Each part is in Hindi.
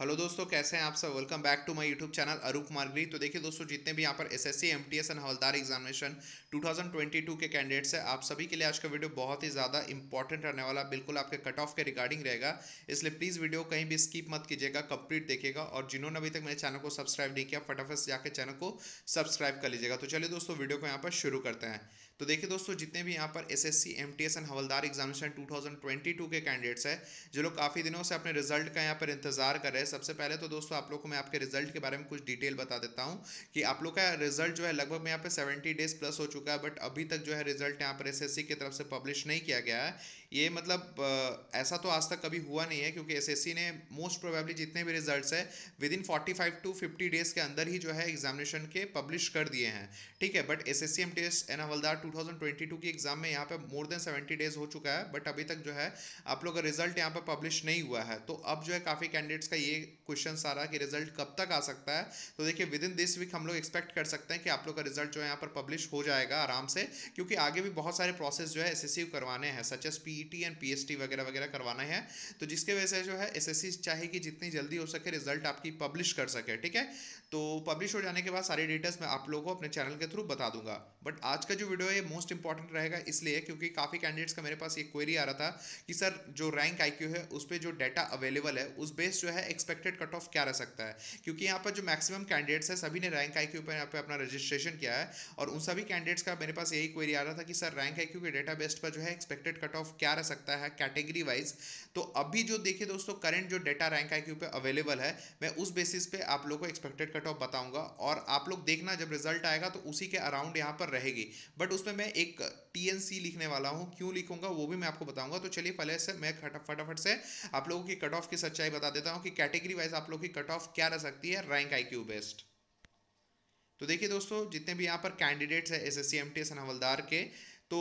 हेलो दोस्तों कैसे हैं आप सब welcome back to my YouTube channel Arup Margari तो देखिए दोस्तों जितने भी यहाँ पर SSC MTS and havaldar examination 2022 के कैंडिडेट्स हैं आप सभी के लिए आज का वीडियो बहुत ही ज़्यादा इंपॉर्टेंट रहने वाला बिल्कुल आपके कट ऑफ के रिगार्डिंग रहेगा इसलिए प्लीज़ वीडियो कहीं भी स्कीप मत कीजिएगा कंप्लीट देखिएगा और जिन्होंने अभी तक मेरे चैनल को सब्सक्राइब नहीं किया फटाफट जाकर चैनल को सब्सक्राइब कर लीजिएगा तो चलिए दोस्तों वीडियो को यहाँ पर शुरू करते हैं तो देखिए दोस्तों जितने भी यहाँ पर S S C M T S and havaldar examination 2022 के कैंडिडेट्स हैं जो लोग काफ़ी दिनों से अपने रिजल्ट का यहाँ पर इंतजार कर रहे हैं सबसे पहले तो दोस्तों आप लोग को मैं आपके रिजल्ट के बारे में कुछ डिटेल बता देता हूँ कि आप लोग का रिजल्ट जो है लगभग यहाँ पर सेवेंटी डेज प्लस हो चुका है बट अभी तक जो है रिजल्ट यहाँ पर एस एस सी की तरफ से पब्लिश नहीं किया गया है ये मतलब ऐसा तो आज तक कभी हुआ नहीं है क्योंकि एस एस सी ने मोस्ट प्रोबेबली जितने भी रिजल्ट है within forty five to fifty days के अंदर ही जो है एग्जामिनेशन के पब्लिश कर दिए हैं ठीक है but S S C M T S and havaldar to 2022 की एग्ज़ाम में यहाँ पे मोर देन 70 डेज हो चुका है बट अभी तक जो है आप लोग का रिजल्ट यहाँ पे पब्लिश नहीं हुआ है तो अब जो है काफ़ी कैंडिडेट्स का ये क्वेश्चन आ रहा है कि रिजल्ट कब तक आ सकता है तो देखिए विद इन दिस वीक हम लोग एक्सपेक्ट कर सकते हैं कि आप लोग का रिजल्ट जो है यहाँ पर पब्लिश हो जाएगा आराम से क्योंकि आगे भी बहुत सारे प्रोसेस जो है एस करवाने हैं such S P and P वगैरह वगैरह करवाना है तो जिसके वजह से जो है एस चाहिए कि जितनी जल्दी हो सके रिजल्ट आपकी पब्लिश कर सके ठीक है तो पब्लिश हो जाने के बाद सारी डिटेल्स मैं आप लोगों को अपने चैनल के थ्रू बता दूंगा बट आज का जो वीडियो है ये मोस्ट इंपॉर्टेंट रहेगा इसलिए क्योंकि काफ़ी कैंडिडेट्स का मेरे पास ये क्वेरी आ रहा था कि सर जो रैंक आई है उस पर जो डाटा अवेलेबल है उस बेस जो है एक्सपेक्टेड कट ऑफ क्या रह सकता है क्योंकि यहाँ पर जो मैक्सिमम कैंडिडेट्स है सभी ने रैंक आई क्यू पर यहाँ पर अपना रजिस्ट्रेशन किया है और उन सभी कैंडिडेट्स का मेरे पास यही क्वेरी आ रहा था कि सर रैंक आई क्यू के डेटा बेस्ट पर जो है एक्सपेक्टेड कट ऑफ क्या रह सकता है कैटेगरी वाइज तो अभी जो देखिए दोस्तों करंट जो डेटा रैंक आई क्यू पर अवेलेबल है मैं उस बेसिस पे आप लोग को एक्सपेक्टेड कट ऑफ बताऊंगा और आप लोग देखना जब रिजल्ट आएगा तो उसी के अराउंड यहाँ पर रहेगी बट उसमें पे मैं एक टी एन सी लिखने वाला हूँ क्यों लिखूंगा वो भी मैं आपको बताऊंगा तो चलिए पहले से मैं फटाफट से आप लोगों की कट ऑफ की सच्चाई बता देता हूँ कि कैटेगरी वाइज आप लोगों की कट ऑफ क्या रह सकती है रैंक आई क्यू बेस्ड तो देखिए दोस्तों जितने भी यहाँ पर कैंडिडेट्स हैं S S C M T S havaldar के तो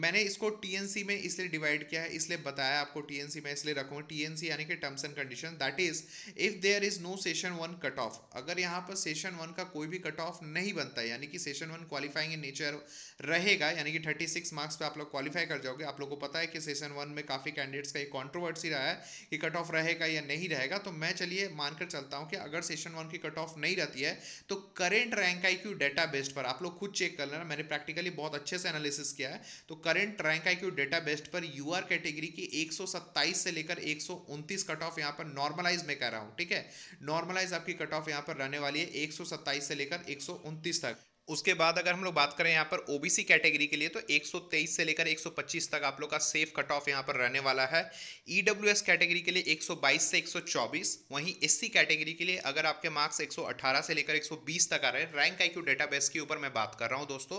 मैंने इसको टी में इसलिए डिवाइड किया है इसलिए बताया आपको टीएनसी में इसलिए रखूंगा टी यानी कि terms and condition that is if there is no session one cut off अगर यहाँ पर सेशन वन का कोई भी कट ऑफ नहीं बनता है यानी कि session one qualifying in nature रहेगा यानी कि थर्टी सिक्स मार्क्स पर आप लोग क्वालिफाई कर जाओगे आप लोग को पता है कि सेशन वन में काफ़ी कैंडिडेट्स का एक कॉन्ट्रोवर्सी रहा है कि कट ऑफ रहेगा या नहीं रहेगा तो मैं चलिए मानकर चलता हूँ कि अगर सेशन वन की कट ऑफ नहीं रहती है तो current rank I Q data based पर आप लोग खुद चेक कर लेना मैंने प्रैक्टिकली बहुत अच्छे से एनालिसिस किया किया है तो current rank I Q data based पर यू आर कैटेगरी की 127 से लेकर 129 कट ऑफ यहाँ पर नॉर्मलाइज में कह रहा हूँ ठीक है नॉर्मलाइज आपकी कट ऑफ यहाँ पर रहने वाली है 127 से लेकर 129 तक उसके बाद अगर हम लोग बात करें यहाँ पर ओबीसी कैटेगरी के लिए तो 123 से लेकर 125 तक आप लोग का सेफ कट ऑफ यहाँ पर रहने वाला है ईडब्ल्यूएस e कैटेगरी के लिए 122 से 124 वहीं एससी कैटेगरी के लिए अगर आपके मार्क्स 118 से लेकर 120 तक आ रहे हैं रैंक क्यू डेटा के ऊपर मैं बात कर रहा हूँ दोस्तों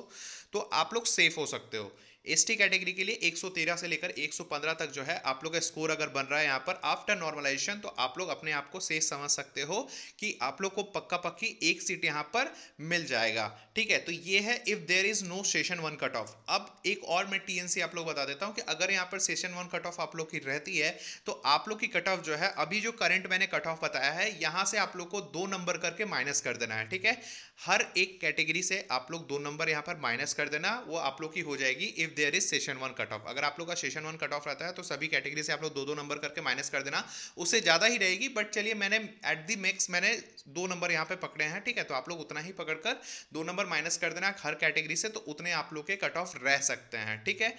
तो आप लोग सेफ हो सकते हो एस कैटेगरी के लिए 113 से लेकर 115 तक जो है आप लोग का स्कोर अगर बन रहा है यहाँ पर आफ्टर नॉर्मलाइजेशन तो आप लोग अपने आप को सेफ समझ सकते हो कि आप लोग को पक्का पक्की एक सीट यहाँ पर मिल जाएगा ठीक ठीक है तो ये है if there is no session one cut off अब एक और मैं टीएनसी आप लोग बता देता हूं कि अगर यहाँ पर सेशन वन कट ऑफ आप लोग की रहती है तो आप लोग की कट ऑफ जो है अभी जो करंट मैंने कट ऑफ बताया है यहां से आप लोग को दो नंबर करके माइनस कर देना है ठीक है हर एक कैटेगरी से आप लोग दो नंबर यहाँ पर माइनस कर देना वो आप लोग की हो जाएगी if there is session one cut off अगर आप लोग का सेशन वन कट ऑफ रहता है तो सभी कैटेगरी से आप लोग दो दो नंबर करके माइनस कर देना उससे ज़्यादा ही रहेगी बट चलिए मैंने एट दी मैक्स मैंने दो नंबर यहाँ पे पकड़े हैं ठीक है तो आप लोग उतना ही पकड़कर दो नंबर माइनस कर देना हर कैटेगरी से तो उतने आप लोग के कट ऑफ रह सकते हैं ठीक है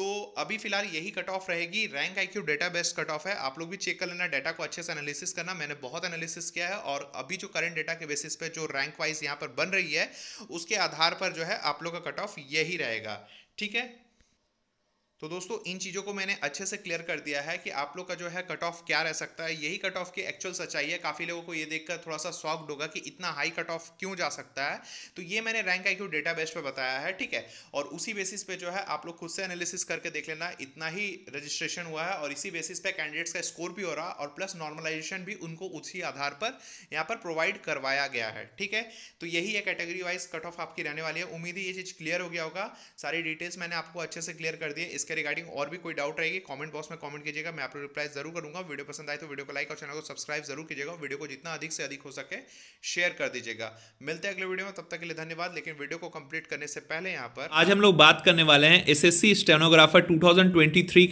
तो अभी फिलहाल यही कट ऑफ रहेगी rank I Q data based cut off है आप लोग भी चेक कर लेना डेटा को अच्छे से एनालिसिस करना मैंने बहुत एनालिसिस किया है और अभी जो करंट डेटा के बेसिस पे जो रैंक वाइज यहाँ पर बन रही है उसके आधार पर जो है आप लोग का कट ऑफ यही रहेगा ठीक है तो दोस्तों इन चीज़ों को मैंने अच्छे से क्लियर कर दिया है कि आप लोग का जो है कट ऑफ क्या रह सकता है यही कट ऑफ की एक्चुअल सच्चाई है काफ़ी लोगों को ये देखकर थोड़ा सा सॉफ्ट होगा कि इतना हाई कट ऑफ क्यों जा सकता है तो ये मैंने रैंक आई डेटा बेस पर बताया है ठीक है और उसी बेसिस पे जो है आप लोग खुद से एनालिसिस करके देख लेना इतना ही रजिस्ट्रेशन हुआ है और इसी बेसिस पे कैंडिडेट्स का स्कोर भी हो रहा और प्लस नॉर्मलाइजेशन भी उनको उसी आधार पर यहाँ पर प्रोवाइड करवाया गया है ठीक है तो यही है कैटेगरी वाइज कट ऑफ आपकी रहने वाली है उम्मीद ही ये चीज़ क्लियर हो गया होगा सारी डिटेल्स मैंने आपको अच्छे से क्लियर कर दिए इसके इसके रिगार्डिंग और भी कोई डाउट रहेगी कमेंट बॉक्स में कमेंट कीजिएगा मैं आपको रिप्लाई जरूर करूंगा वीडियो पसंद आए तो वीडियो को लाइक और चैनल को सब्सक्राइब जरूर कीजिएगा वीडियो को जितना अधिक से अधिक हो सके शेयर कर दीजिएगा मिलते हैं अगले वीडियो में तब तक के लिए धन्यवाद लेकिन वीडियो को कंप्लीट करने से पहले यहाँ पर आज हम लोग बात करने वाले हैं एस एस सी स्टेनोग्राफर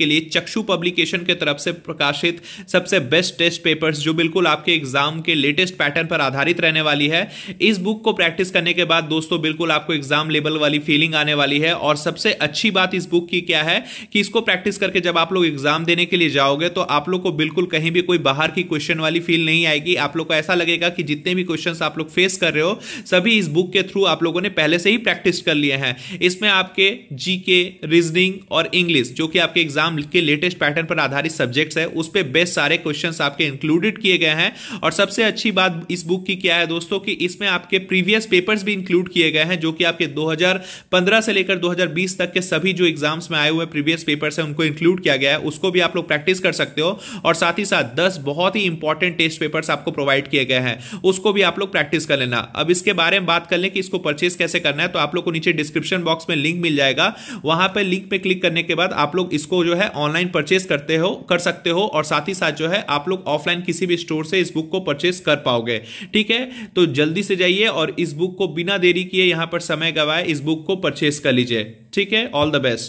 के लिए चक्षु पब्लिकेशन के तरफ से प्रकाशित सबसे बेस्ट टेस्ट पेपर जो बिल्कुल आपके एग्जाम के लेटेस्ट पैटर्न पर आधारित रहने वाली है इस बुक को प्रैक्टिस करने के बाद दोस्तों बिल्कुल आपको एग्जाम लेवल वाली फीलिंग आने वाली है और सबसे अच्छी बात इस बुक की क्या है कि इसको प्रैक्टिस करके जब आप लोग एग्जाम देने के लिए जाओगे तो आप लोग को बिल्कुल कहीं भी कोई बाहर की क्वेश्चन वाली फील नहीं आएगी आप लोग को ऐसा लगेगा कि जितने भी क्वेश्चन आप लोग फेस कर रहे हो सभी इस बुक के थ्रू आप लोगों ने पहले से ही प्रैक्टिस कर लिए हैं इसमें आपके जी रीजनिंग और इंग्लिश जो कि आपके एग्जाम के लेटेस्ट पैटर्न पर आधारित सब्जेक्ट्स है उस पर बेस्ट सारे क्वेश्चन आपके इंक्लूडेड किए गए हैं और सबसे अच्छी बात इस बुक की क्या है दोस्तों कि इसमें आपके प्रीवियस पेपर्स भी इंक्लूड किए गए हैं जो कि आपके 2015 से लेकर 2020 तक के सभी जो एग्जाम्स में आए हुए प्रीवियस पेपर्स है उनको इंक्लूड किया गया है उसको भी आप लोग प्रैक्टिस कर सकते हो और साथ ही साथ दस बहुत ही इंपॉर्टेंट टेस्ट पेपर्स आपको प्रोवाइड किए गए हैं उसको भी आप लोग प्रैक्टिस कर लेना अब इसके बारे में बात कर लें कि इसको परचेज कैसे करना है तो आप लोग को नीचे डिस्क्रिप्शन बॉक्स में लिंक मिल जाएगा वहां पर लिंक पर क्लिक करने के बाद आप लोग इसको जो है ऑनलाइन परचेज करते हो कर सकते हो और साथ ही साथ जो है आप लोग ऑफलाइन किसी भी स्टोर से इस बुक को परचेज कर पाओगे ठीक है तो जल्दी से जाइए और इस बुक को बिना देरी किए यहां पर समय गवाए इस बुक को परचेज कर लीजिए ठीक है ऑल द बेस्ट